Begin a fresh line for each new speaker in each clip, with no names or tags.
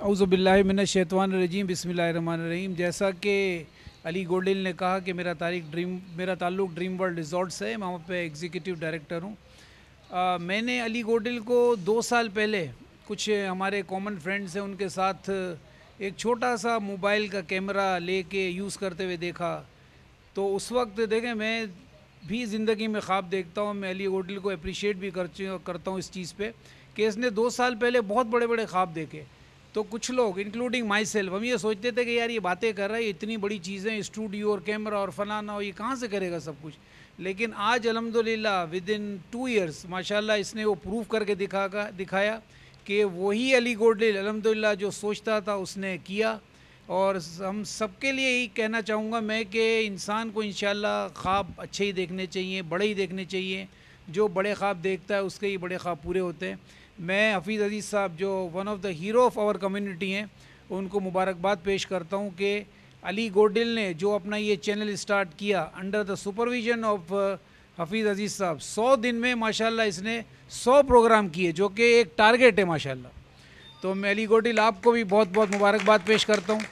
अउज़बिल्लिमिनशैतवानरजीम रहीम जैसा कि अली गोडिल ने कहा कि मेरा तारीख ड्रीम मेरा ताल्लुक ड्रीम वर्ल्ड रिजॉर्ट से मैं वहाँ पर एग्जीक्यूटिव डायरेक्टर हूँ मैंने अली गोडिल को दो साल पहले कुछ हमारे कॉमन फ्रेंड्स हैं उनके साथ एक छोटा सा मोबाइल का कैमरा लेके यूज़ करते हुए देखा तो उस वक्त देखें मैं भी ज़िंदगी में ख्वाब देखता हूँ मैं अली गोडिल को अप्रिशिएट भी कर करता हूँ इस चीज़ पर कि इसने दो साल पहले बहुत बड़े बड़े ख्वाब देखे तो कुछ लोग इंक्लूडिंग माई सेल्फ हम ये सोचते थे कि यार ये बातें कर रहा है इतनी बड़ी चीज़ें स्टूडियो और कैमरा और फलाना और ये कहाँ से करेगा सब कुछ लेकिन आज अलहमदिल्ला विद इन टू ईयर्स माशाल्लाह इसने वो प्रूव करके दिखा दिखाया कि वही अली गोडलिल अलहमदिल्ला जो सोचता था उसने किया और हम सबके लिए यही कहना चाहूँगा मैं कि इंसान को इन ख्वाब अच्छे ही देखने चाहिए बड़े ही देखने चाहिए जो बड़े ख्वाब देखता है उसके ही बड़े ख्वाब पूरे होते हैं मैं हफीज़ अजीज़ साहब जो one of the hero of our community हैं उनको मुबारकबाद पेश करता हूँ कि अली गोडिल ने जो अपना ये चैनल स्टार्ट किया under the supervision of Hafeez Aziz साहब सौ दिन में माशाल्लाह इसने सौ प्रोग्राम किए जो कि एक टारगेट है माशाल्लाह तो मैं अली गोडिल आपको भी बहुत बहुत मुबारकबाद पेश करता हूँ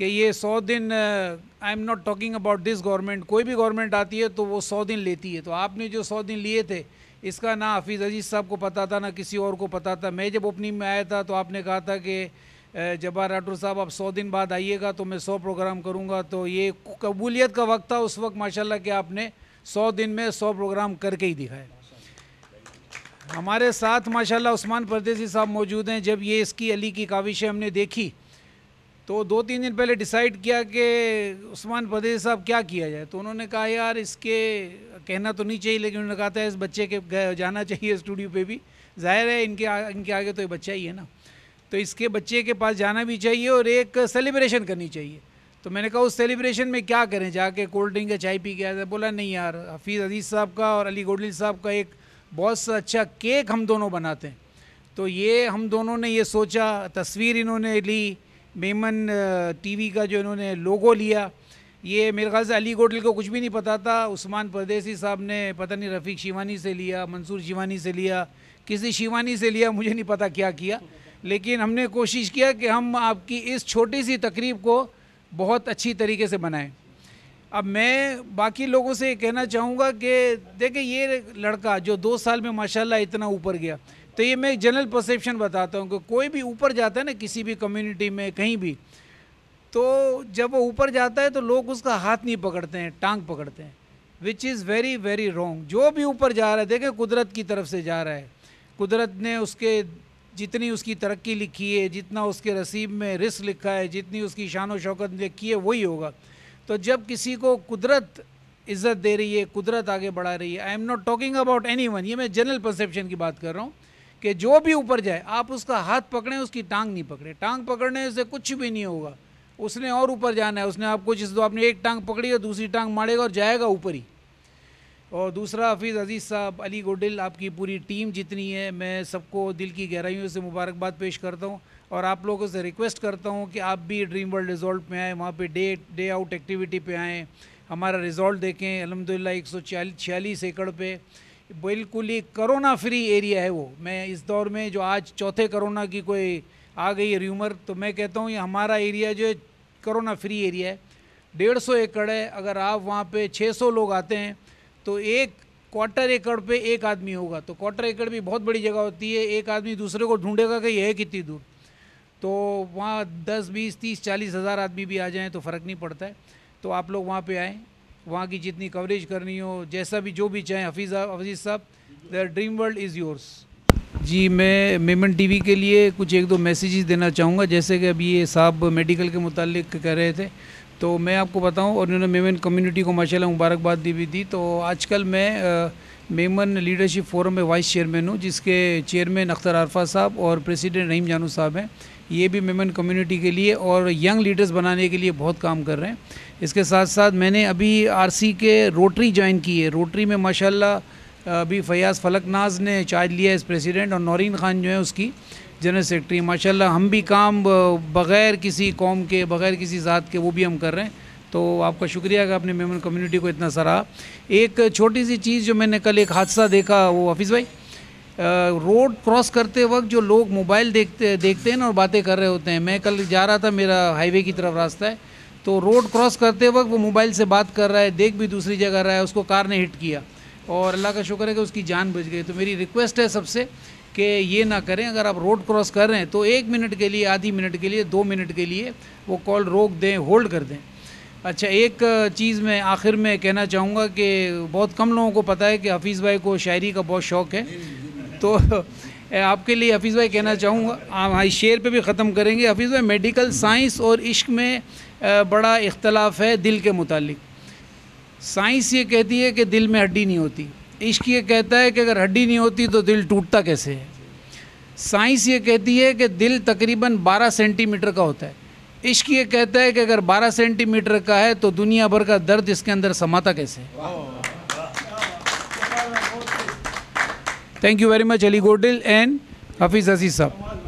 कि ये सौ दिन I am not talking about this government कोई भी गवर्नमेंट आती है तो वो सौ दिन लेती है तो आपने जो सौ दिन लिए थे इसका ना हफीज़ अजीज़ साहब को पता था ना किसी और को पता था मैं जब ओपनिंग में आया था तो आपने कहा था कि जबार राठौर साहब आप सौ दिन बाद आइएगा तो मैं सौ प्रोग्राम करूँगा तो ये कबूलियत का वक्त था उस वक्त माशा कि आपने सौ दिन में सौ प्रोग्राम करके ही दिखाए हमारे साथ माशाल्लाह उस्मान परदेसी साहब मौजूद हैं जब ये इसकी अली की काविशें हमने देखी तो दो तीन दिन पहले डिसाइड किया कि उस्मान फदेज साहब क्या किया जाए तो उन्होंने कहा यार इसके कहना तो नहीं चाहिए लेकिन उन्होंने कहा था इस बच्चे के जाना चाहिए स्टूडियो पे भी जाहिर है इनके आ, इनके आगे तो ये बच्चा ही है ना तो इसके बच्चे के पास जाना भी चाहिए और एक सेलिब्रेशन करनी चाहिए तो मैंने कहा उस सेलिब्रेशन में क्या करें जाके कोल्ड ड्रिंक या चाय पी के आया बोला नहीं यार हफीज़ अजीज़ साहब का और अली गोडली साहब का एक बहुत सा अच्छा केक हम दोनों बनाते हैं तो ये हम दोनों ने ये सोचा तस्वीर इन्होंने ली मेमन टीवी का जो इन्होंने लोगो लिया ये मेरे ख्याल से अली गोटल को कुछ भी नहीं पता था उस्मान परदेसी साहब ने पता नहीं रफ़ीक शिवानी से लिया मंसूर शिवानी से लिया किसी शिवानी से लिया मुझे नहीं पता क्या किया लेकिन हमने कोशिश किया कि हम आपकी इस छोटी सी तकरीब को बहुत अच्छी तरीके से बनाएं अब मैं बाकी लोगों से कहना चाहूँगा कि देखें ये लड़का जो दो साल में माशाला इतना ऊपर गया तो ये मैं जनरल परसेप्शन बताता हूँ कि कोई भी ऊपर जाता है ना किसी भी कम्युनिटी में कहीं भी तो जब वो ऊपर जाता है तो लोग उसका हाथ नहीं पकड़ते हैं टांग पकड़ते हैं which is very very wrong जो भी ऊपर जा रहा है देखें कुदरत की तरफ से जा रहा है कुदरत ने उसके जितनी उसकी तरक्की लिखी है जितना उसके रसीब में रिस्क लिखा है जितनी उसकी शान व शौकत लिखी है वही होगा तो जब किसी को कुदरत इज़्ज़त दे रही है कुदरत आगे बढ़ा रही है I am not talking about anyone ये मैं जनरल परसेप्शन की बात कर रहा हूँ कि जो भी ऊपर जाए आप उसका हाथ पकड़ें उसकी टांग नहीं पकड़े टांग पकड़ने से कुछ भी नहीं होगा उसने और ऊपर जाना है उसने आपको जिस दो आपने एक टांग पकड़ी और दूसरी टांग मारेगा और जाएगा ऊपर ही और दूसरा हफीज़ अजीज़ साहब अली गोडिल आपकी पूरी टीम जितनी है मैं सबको दिल की गहराइयों से मुबारकबाद पेश करता हूँ और आप लोगों से रिक्वेस्ट करता हूँ कि आप भी ड्रीम वर्ल्ड रिजॉर्ट में आएँ वहाँ per day day out activity पर आएँ हमारा रिजॉल्ट देखें अलहमदिल्ला एक सौ छियालीस एकड़ पर बिल्कुल ही कोरोना फ्री एरिया है वो मैं इस दौर में जो आज चौथे कोरोना की कोई आ गई र्यूमर तो मैं कहता हूँ ये हमारा एरिया जो है कोरोना फ्री एरिया है डेढ़ सौ एकड़ है अगर आप वहाँ पे छः सौ लोग आते हैं तो एक क्वार्टर एकड़ पे एक आदमी होगा तो क्वार्टर एकड़ भी बहुत बड़ी जगह होती है एक आदमी दूसरे को ढूंढेगा कि यह है कितनी दूर तो वहाँ दस बीस तीस चालीस हज़ार आदमी भी आ जाएँ तो फ़र्क नहीं पड़ता है तो आप लोग वहाँ पर आएँ वहाँ की जितनी कवरेज करनी हो जैसा भी जो भी चाहें हफीज़ हफीज़ साहब the dream world is yours जी मैं मेमन टीवी के लिए कुछ एक दो मैसेजेस देना चाहूँगा जैसे कि अभी ये साहब मेडिकल के मुतालिक कह रहे थे तो मैं आपको बताऊँ और इन्होंने मेमन कम्युनिटी को माशाल्लाह मुबारकबाद दी भी दी तो आजकल मैं आ, मेमन लीडरशिप फोरम में वाइस चेयरमैन हूँ जिसके चेयरमैन अख्तर आरफा साहब और प्रेसिडेंट रहीम जानू साहब हैं ये भी मेमन कम्युनिटी के लिए और यंग लीडर्स बनाने के लिए बहुत काम कर रहे हैं इसके साथ साथ मैंने अभी आरसी के रोटरी ज्वाइन की है रोटरी में माशाल्लाह अभी फयाज़ फलकनाज ने चार्ज लिया इस प्रेसिडेंट और नौरीन खान जो है उसकी जनरल सेक्रेटरी माशाल्लाह हम भी काम बग़ैर किसी कौम के बग़ैर किसी ज़ात के वो भी हम कर रहे हैं तो आपका शुक्रिया कि आपने मेमन कम्युनिटी को इतना सराहा एक छोटी सी चीज़ जो मैंने कल एक हादसा देखा वो हफीज़ भाई रोड क्रॉस करते वक्त जो लोग मोबाइल देखते देखते हैं ना और बातें कर रहे होते हैं मैं कल जा रहा था मेरा हाईवे की तरफ रास्ता है तो रोड क्रॉस करते वक्त वो मोबाइल से बात कर रहा है देख भी दूसरी जगह रहा है उसको कार ने हिट किया और अल्लाह का शुक्र है कि उसकी जान बच गई तो मेरी रिक्वेस्ट है सबसे कि ये ना करें अगर आप रोड क्रॉस कर रहे हैं तो एक मिनट के लिए आधी मिनट के लिए दो मिनट के लिए वो कॉल रोक दें होल्ड कर दें अच्छा एक चीज़ मैं आखिर में कहना चाहूँगा कि बहुत कम लोगों को पता है कि हफीज़ भाई को शायरी का बहुत शौक़ है तो आपके लिए हफीज़ भाई कहना चाहूँगा हाँ शेर पे भी ख़त्म करेंगे हफीज़ भाई मेडिकल साइंस और इश्क में बड़ा इख्तलाफ है दिल के मुतालिक साइंस ये कहती है कि दिल में हड्डी नहीं होती इश्क ये कहता है कि अगर हड्डी नहीं होती तो दिल टूटता कैसे है साइंस ये कहती है कि दिल तकरीबन 12 सेंटीमीटर का होता है इश्क ये कहता है कि अगर 12 सेंटीमीटर का है तो दुनिया भर का दर्द इसके अंदर समाता कैसे thank you very much Ali Godil and Hafeez Aziz साहब